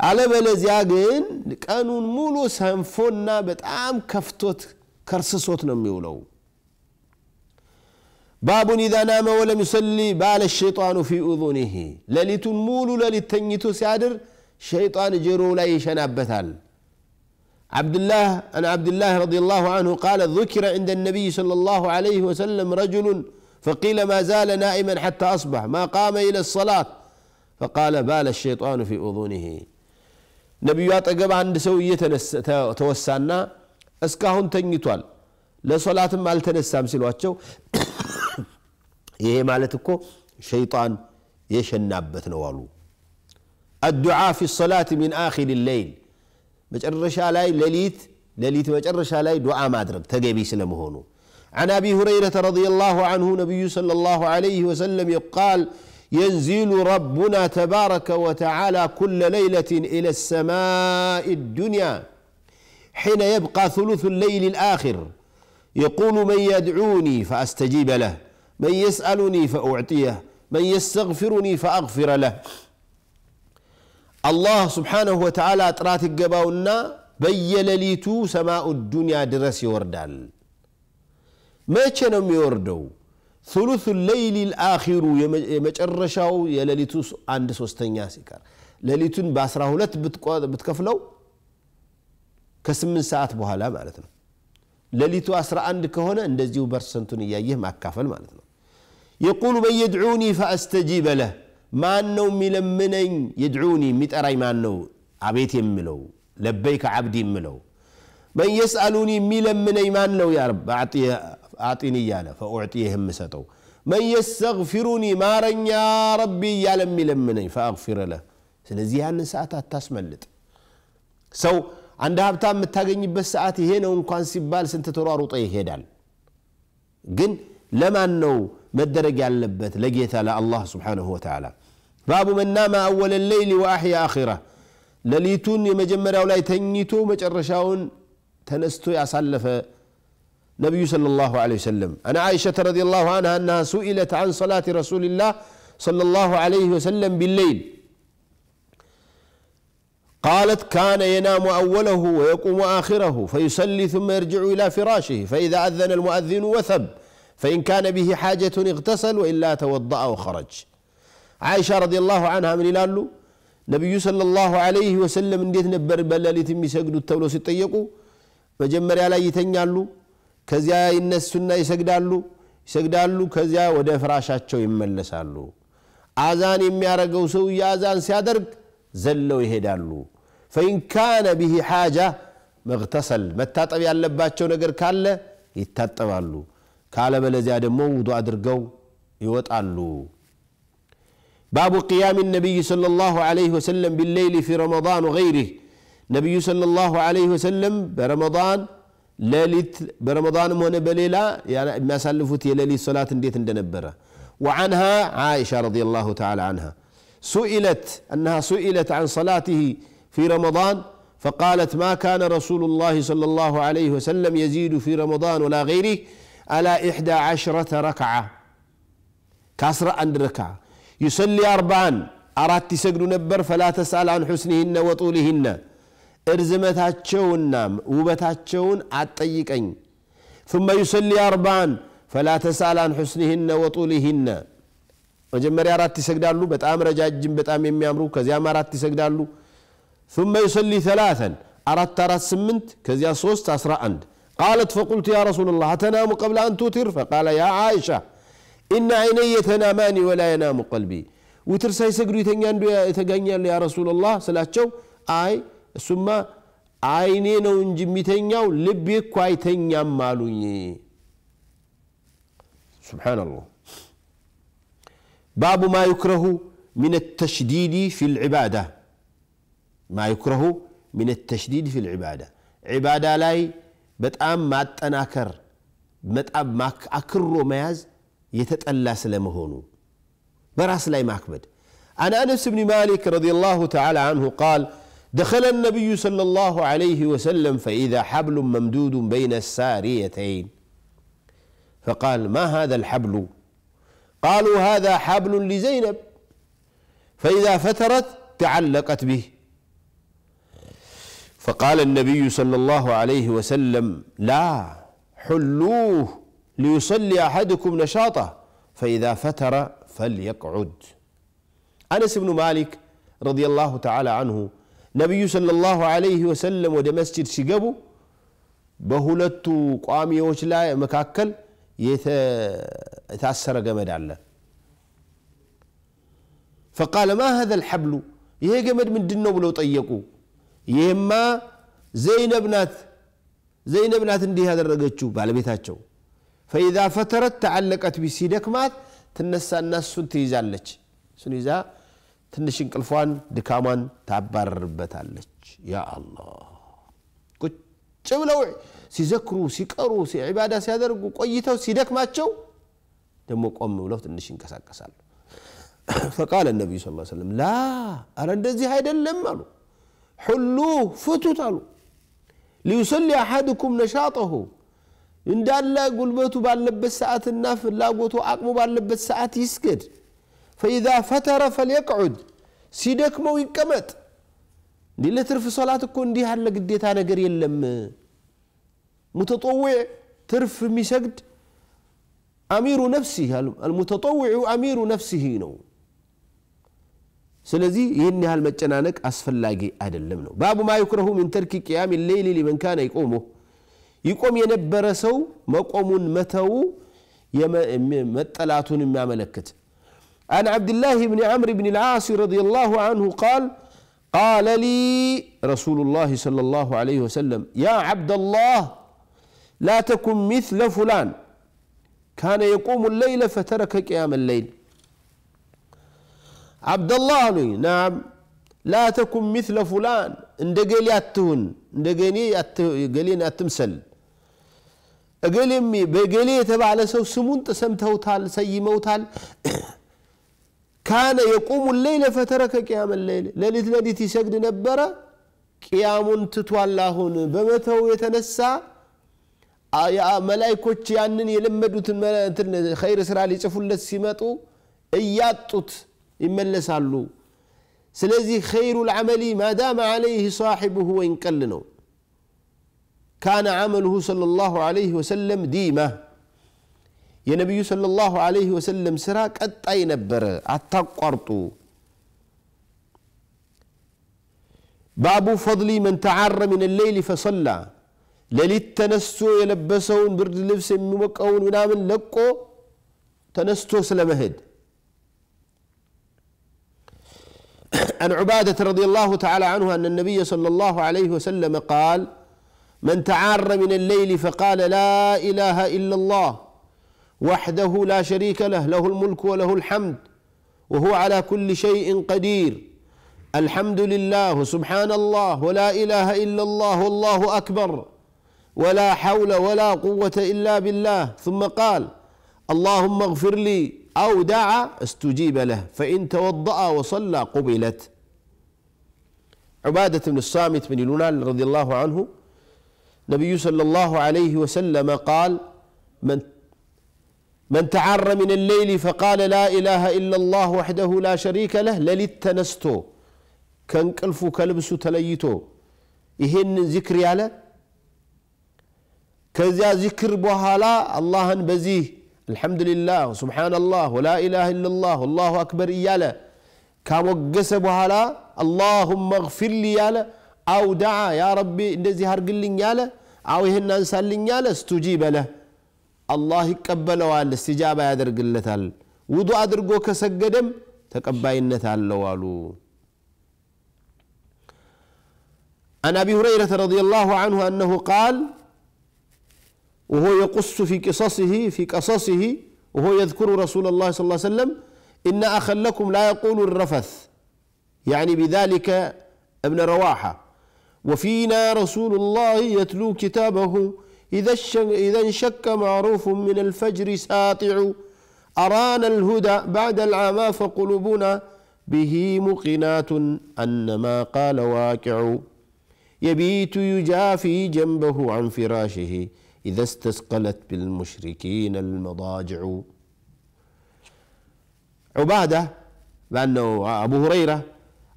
አለበለዚያ ግን ቀኑን ሙሉ ሰንፎና በጣም ከፍቶት ከርስሶት ነው የሚውለው باب إذا نام ولم يصلي بال الشيطان في أذنه لليت مول لليت تنيتو سيادر شيطان جرو لا يشنابتال عبد الله أنا عبد الله رضي الله عنه قال ذكر عند النبي صلى الله عليه وسلم رجل فقيل ما زال نائما حتى أصبح ما قام إلى الصلاة فقال بال الشيطان في أذنه ነቢዩ عند سوية توسعنا ተወሳና تنيتوال لصلاة ለሶላትም አልተነሳም ሲሏቸው ايه مالتكو شيطان يشنابت نوالو الدعاء في الصلاة من آخر الليل مجرش علي لليت لليت مجرش علي دعاء ما أدرك تقبي سلمهونو عن أبي هريرة رضي الله عنه نبي صلى الله عليه وسلم يقال ينزل ربنا تبارك وتعالى كل ليلة إلى السماء الدنيا حين يبقى ثلث الليل الآخر يقول من يدعوني فأستجيب له من يسألني فأعطيه من يستغفرني فأغفر له الله سبحانه وتعالى ጥራት ይገባውና በየሌሊቱ ሰማኡ ዱንያ ድረስ ይወርዳል መቼ ነው የሚወርደው ثلث الليل الآخر የመጨረሻው የሌሊቱ አንድ ሶስተኛ ሲቀር ሌሊቱን በ12 ብትከፍለው ከ8 ሰዓት በኋላ ማለት ነው ሌሊቱ 11 ከሆነ እንደዚሁ ፐርሰንቱን እያየህ ማካፈል ማለት ነው የቁሉ መን የድዑኒ ፈአስተጂበ ለህ ማን ነው የሚለምነኝ የድዑኒ የሚጠራኝ ማን ነው አቤት የምለው ለበይከ ዓብዲ የምለው መን የስአሉኒ የሚለምነኝ ማን ነው አጢኒ እያለ ፈኡዕጢህ የምሰጠው መን የስተግፊሩኒ ማረኛ ረቢ እያለ የሚለምነኝ ፈአግፊረ ለህ ስለዚህ ያንን ሰዓት አታስመልጥ ሰው አንድ ሀብታ የምታገኝበት ሰዓት ይሄ ነው እንኳን ሲባል ስንት ተሯሩጠ ይሄዳል ግን ለማን ነው መደረግ ያለበት ለጌታ ለአላህ ስብሓንሁ ወተዓላ ባቡ መናማ አወለ ሌይሊ ወአሕያ አኺራ ሌሊቱን የመጀመሪያው ላይ ተኝቶ መጨረሻውን يا ያሳለፈ نبي صلى الله عليه وسلم أنا عائشة رضي الله عنها أنها سئلت عن صلاة رسول الله صلى الله عليه وسلم بالليل قالت كان ينام أوله ويقوم آخره فيصلي ثم يرجع إلى فراشه فإذا أذن المؤذن وثب فإن كان به حاجة اغتسل وإلا توضأ وخرج عائشة رضي الله عنها من يلالو نبي صلى الله عليه وسلم እንዴት ነበር በሌሊት የሚሰግዱት ተብሎ ሲጠየቁ መጀመሪያ ላይ ይተኛሉ ከዚያ ይነሱና ይሰግዳሉ ይሰግዳሉ ከዚያ ወደ ፍራሻቸው ይመለሳሉ አዛን የሚያደርገው ሰውዬ አዛን ሲያደርግ ዘለው ይሄዳሉ ፈኢን ካነ ብሂ ሓጃ መግተሰል መታጠብ ያለባቸው ነገር ካለ ይታጠባሉ ካለበለዚያ ደግሞ ውዱ አድርገው ይወጣሉ باب قيام النبي صلى الله عليه وسلم بالليل في رمضان وغيره نبي صلى الله عليه وسلم برمضان ليلت برمضان هنا بليلة يعني ما سلفت يليلي صلاة ديت اندنبرة وعنها عائشة رضي الله تعالى عنها سئلت أنها سئلت عن صلاته في رمضان فقالت ما كان رسول الله صلى الله عليه وسلم يزيد في رمضان ولا غيره على إحدى عشرة ركعة كاسرة عند ركعة يصلي أربعان أرات يسجدوا نبر فلا تسأل عن حسنهن وطولهن እርዝመታቸውን ናም ውበታቸውን عطيقين ثم يصلي أربعان فلا تسأل عن حسنهن وطولهن መጀመሪያ አራት ይሰግዳሉ በጣም ረጃጅም በጣም የሚያምሩ ከዚያም አራት ይሰግዳሉ ثم يصلي ثلاثا አራት አራት ስምንት ከዚያ ሶስት አስራ አንድ قالت فقلت يا رسول الله أتنام قبل أن توتر فقال يا عائشة إن عيني تنامان ولا ينام قلبي وتر ساي سقري يا رسول الله سلاتشو أي ثم عيني نونجمي تنياو لبي كواي تنيام مالوني سبحان الله باب ما يكره من التشديد في العبادة ما يكره من التشديد في العبادة عبادة لاي በጣም ማጠናከር በጣም አክሮ መያዝ የተጠላ ስለመሆኑ በራስ ላይ ማክበድ عن أنس بن مالك رضي الله تعالى عنه قال دخل النبي صلى الله عليه وسلم فإذا حبل ممدود بين الساريتين فقال ما هذا الحبل قالوا هذا حبل لزينب فإذا فترت تعلقت به فقال النبي صلى الله عليه وسلم لا حلوه ليصلي أحدكم نشاطه فإذا فتر فليقعد أنس بن مالك رضي الله تعالى عنه نبي صلى الله عليه وسلم ودى مسجد شقبه بهولتو قامي وشلا مكاكل يتأثر قمد على فقال ما هذا الحبل يا قمد من دنو ولو طيقوه ይህማ ዘይነብ ናት ዘይነብ ናት እንዲህ ያደረገችው ባለቤታቸው ፈኢዛ ፈተረት ተዓለቀት ቢ ሲደክማት ትነሳና እሱን ትይዛለች እሱን ይዛ ትንሽ እንቅልፏን ድካሟን ታባረርበታለች ያ አላህ ቁጭ ብለው ሲዘክሩ ሲቀሩ ዒባዳ ሲያደርጉ ቆይተው ሲደክማቸው ደግሞ ቆም ብለው ትንሽ ይንቀሳቀሳሉ ፈቃለ ነቢዩ ስ ሰለም ላ አረ እንደዚህ አይደለም አሉ حلوه فتتلو ليصلي أحدكم نشاطه إن دالا قلبته باللبس ساعات الناف لا قوتو أقمو باللبس ساعات يسكد فإذا فتر فليقعد سيدك مو يكمت دي اللي ترف صلاتك دي هلا قديت أنا قري اللم متطوع ترف مسجد أمير نفسه المتطوع أمير نفسه نو سلزي ينها المجنانك أسفل لاجي أدلم نو باب ما يكره من ترك قيام الليل لمن كان يقومه يقوم ينبرسو مقوم متو يمتلات ما ملكت عن عبد الله بن عمرو بن العاص رضي الله عنه قال قال لي رسول الله صلى الله عليه وسلم يا عبد الله لا تكن مثل فلان كان يقوم الليل فترك قيام الليل አብደላህ አሉኝ ናም ላተኩም ሚትለ ፉላን እንደ ገሌ አትሁን እንደ ገሌን አትምሰል እገሌም በገሌ የተባለ ሰው ስሙን ሰምተውታል ሰይመውታል ካነ የቁሙ ሌይለ ፈተረከ ቅያመ ሌይል ሌሊት ሌሊት ይሰግድ ነበረ ቅያሙን ትቷል አሁን በመተው የተነሳ መላይኮች ያንን የለመዱትን ኸይር ስራ ሊጽፉለት ሲመጡ እያጡት ይመለሳሉ። ስለዚህ ኸይሩል ዐመሊ ማዳመ ዐለይህ ሳሒብሁ ወይን ቀል ነው። ካነ ዐመልሁ ሰለላሁ ዐለይህ ወሰለም ዲማ የነቢዩ ሰለላሁ ዐለይህ ወሰለም ስራ ቀጣይ ነበረ። አታቋርጡ። ባቡ ፈድሊ መን ተዓረ ሚን ሌይሊ ፈሰላ ሌሊት ተነስቶ የለበሰውን ብርድ ልብስ የሚሞቀውን ምናምን ለቆ ተነስቶ ስለመሄድ عن عبادة رضي الله تعالى عنه أن النبي صلى الله عليه وسلم قال من تعار من الليل فقال لا إله إلا الله وحده لا شريك له له الملك وله الحمد وهو على كل شيء قدير الحمد لله سبحان الله ولا إله إلا الله والله أكبر ولا حول ولا قوة إلا بالله ثم قال اللهم اغفر لي أو دعا استجيب له فإن توضأ وصلى قبلت عبادة بن الصامت بن لونال رضي الله عنه نبي صلى الله عليه وسلم قال من من تعر من الليل فقال لا إله إلا الله وحده لا شريك له للت نستو كان كلفو كلبس تليتو يهن ذكر يالا كذا ذكر بها لا الله بزيه الحمد لله سبحان الله ولا إله إلا الله الله أكبر إيالا كان وقس بها لا اللهم اغفر لي ياله أو دعا يا ربي እንደዚህ አርግልኝ او አው ይሄን አንሳልኝ ያለ استجيب له الله ይቀበለዋል استجابة اللتال ውዱ አድርጎ كسقدم تقبعي النتال لوالو عن ابي هريره رضي الله عنه انه قال وهو يقص في قصصه في قصصه وهو يذكر رسول الله صلى الله عليه وسلم ان اخا لكم لا يقول الرفث يعني بذلك ابن رواحة وفينا رسول الله يتلو كتابه إذا إذا انشك معروف من الفجر ساطع أرانا الهدى بعد العمى فقلوبنا به مقنات أن ما قال واقع يبيت يجافي جنبه عن فراشه إذا استثقلت بالمشركين المضاجع عبادة بأنه أبو هريرة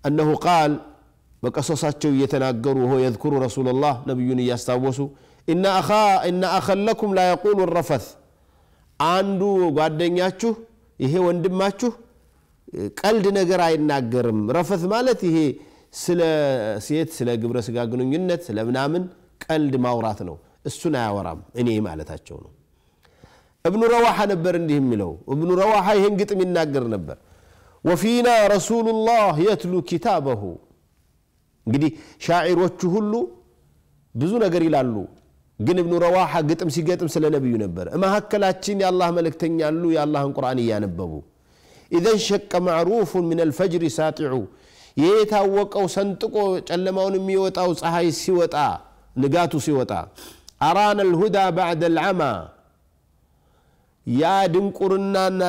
أنه ቃል በቀሶሳቸው እየተናገሩ ሆ የذኩሩ ረሱላላህ ነቢዩን እያስታወሱ እና አኸለኩም ላየቁሉ ረፈት አንዱ ጓደኛችሁ ይሄ ወንድማችሁ ቀልድ ነገር አይናገርም ረፈት ማለት ይሄ ስለ ሴት ስለ ግብረ ስጋ ግንኙነት ስለ ቀልድ ማውራት ነው እሱን አያወራም እኔ ማለታቸው ነው እብኑ ረዋሓ ነበር እንዲህ የሚለው እብኑ ረዋሓ ይህን ግጥም ይናገር ነበር ወፊና ረሱሉላህ የትሉ ኪታበሁ እንግዲህ ሻዒሮቹ ሁሉ ብዙ ነገር ይላሉ ግን እብኑ ረዋሓ ግጥም ሲገጥም ስለ ነቢዩ ነበር መሀከላችን የአላህ መልእክተኛ አሉ የአላህን ቁርአን እያነበቡ ኢዘን ሸቀ ማዕሩፉን ምን አልፈጅሪ ሳጢዑ ይህ የታወቀው ሰንጥቆ ጨለማውን የሚወጣው ፀሐይ ሲወጣ ንጋቱ ሲወጣ አራና አልሁዳ ባዕደ አልዓማ ያ ድንቁርናና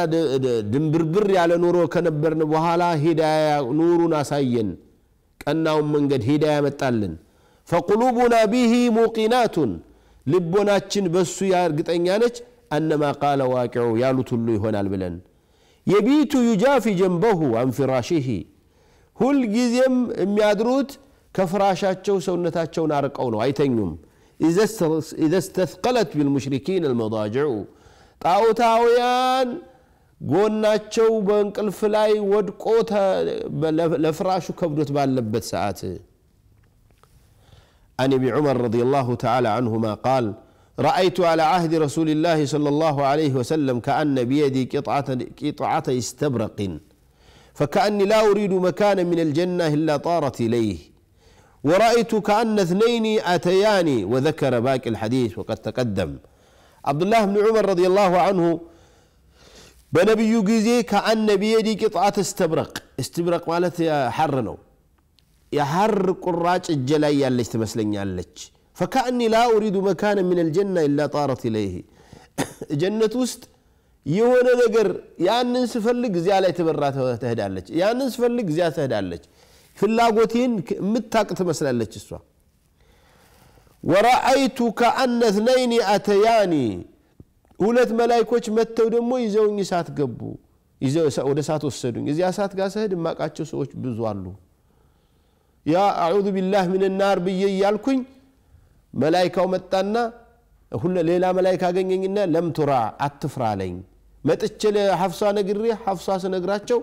ድንብርብር ያለ ኑሮ ከነበርን በኋላ ሂዳያ ኑሩን አሳየን፣ ቀናውን መንገድ ሂዳያ ያመጣልን። ፈቁሉቡና ቢሂ ሙቂናቱን ልቦናችን በሱ እርግጠኛ ነች። አነማ ቃለ ዋቂዑ ያሉት ሁሉ ይሆናል ብለን የቢቱ ዩጃፊ ጀንበሁ አንፊራሽሂ ሁልጊዜም የሚያድሩት ከፍራሻቸው ሰውነታቸውን አርቀው ነው፣ አይተኙም። ኢዘስተስቀለት ቢልሙሽሪኪን አልመዳጅዑ ጣዖታውያን ጎናቸው በእንቅልፍ ላይ ወድቆ ለፍራሹ ከብዶት ባለበት ሰዓት عن ابن عمر رضي الله تعالى عنهما قال رأيت على عهد رسول الله صلى الله عليه وسلم كأن بيدي قطعة, قطعة استبرق فكأني لا أريد مكانا من الجنة إلا طارت إليه ورأيت كأن اثنين أتياني وذكر باقي الحديث وقد تقدم عبد الله بن عمر رضي الله عنه بنبي جيزي كأن بيدي قطعة استبرق استبرق مالت يا حرنو يا حر قراج الجلاي يا اللي تمسلني يا فكأني لا أريد مكانا من الجنة إلا طارت إليه جنة وست يهون نقر يا ننس فلق زي على تبرات تهدى يا ننس فلق زي تهدى في اللاغوتين متاك تمسل لك السواق ወረአይቱ ከአነ ትነይኒ አተያኒ ሁለት መላይኮች መጥተው ደግሞ ይዘውኝ እሳት ገቡ ወደ እሳት ወሰዱኝ እዚያ እሳት ጋር ስሄድ እማቃቸው ሰዎች ብዙ አሉ ያ አዑዙ ቢላህ ምን ናር ብዬ እያልኩኝ መላይካው መጣና ሌላ መላይካ አገኘኝና ለምቱራ አትፍራ አለኝ መጥቼ ለሐፍሷ ነግሬ ሐፍሷ ስነግራቸው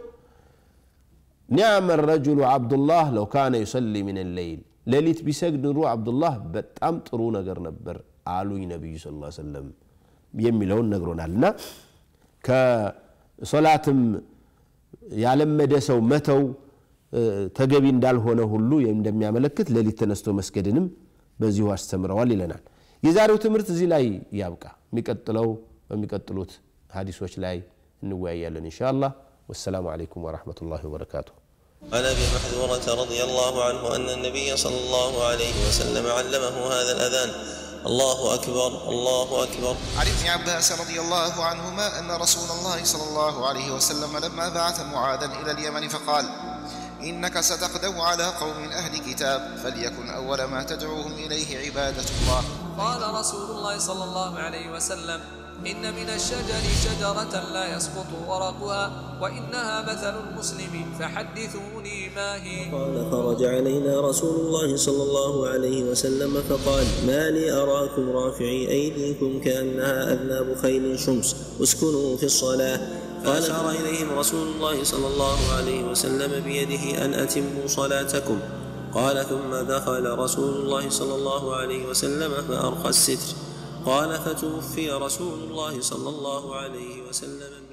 ኒዕመ ረጅሉ ዓብዱላህ ለው ካነ ዩሰሊ ምን ሌይል ሌሊት ቢሰግድ ኑሮ አብዱላህ በጣም ጥሩ ነገር ነበር አሉኝ ነቢዩ ስ ሰለም የሚለውን ነግሮናል እና ከሶላትም ያለመደ ሰው መተው ተገቢ እንዳልሆነ ሁሉ እንደሚያመለክት ሌሊት ተነስቶ መስገድንም በዚሁ አስተምረዋል ይለናል የዛሬው ትምህርት እዚህ ላይ ያብቃ የሚቀጥለው በሚቀጥሉት ሀዲሶች ላይ እንወያያለን እንሻ አላህ ወሰላሙ አለይኩም ወረሕመቱላሂ ወበረካቱ عن ابي محذوره رضي الله عنه ان النبي صلى الله عليه وسلم علمه هذا الاذان الله اكبر الله اكبر عن ابن عباس رضي الله عنهما ان رسول الله صلى الله عليه وسلم لما بعث معاذا الى اليمن فقال انك ستقدم على قوم اهل كتاب فليكن اول ما تدعوهم اليه عباده الله قال رسول الله صلى الله عليه وسلم إن من الشجر شجرة لا يسقط ورقها وإنها مثل المسلم فحدثوني ما هي قال خرج علينا رسول الله صلى الله عليه وسلم فقال ما لي أراكم رافعي أيديكم كأنها أذناب خيل شمس اسكنوا في الصلاة فأشار إليهم رسول الله صلى الله عليه وسلم بيده أن أتموا صلاتكم قال ثم دخل رسول الله صلى الله عليه وسلم فأرخى الستر قال فتوفي رسول الله صلى الله عليه وسلم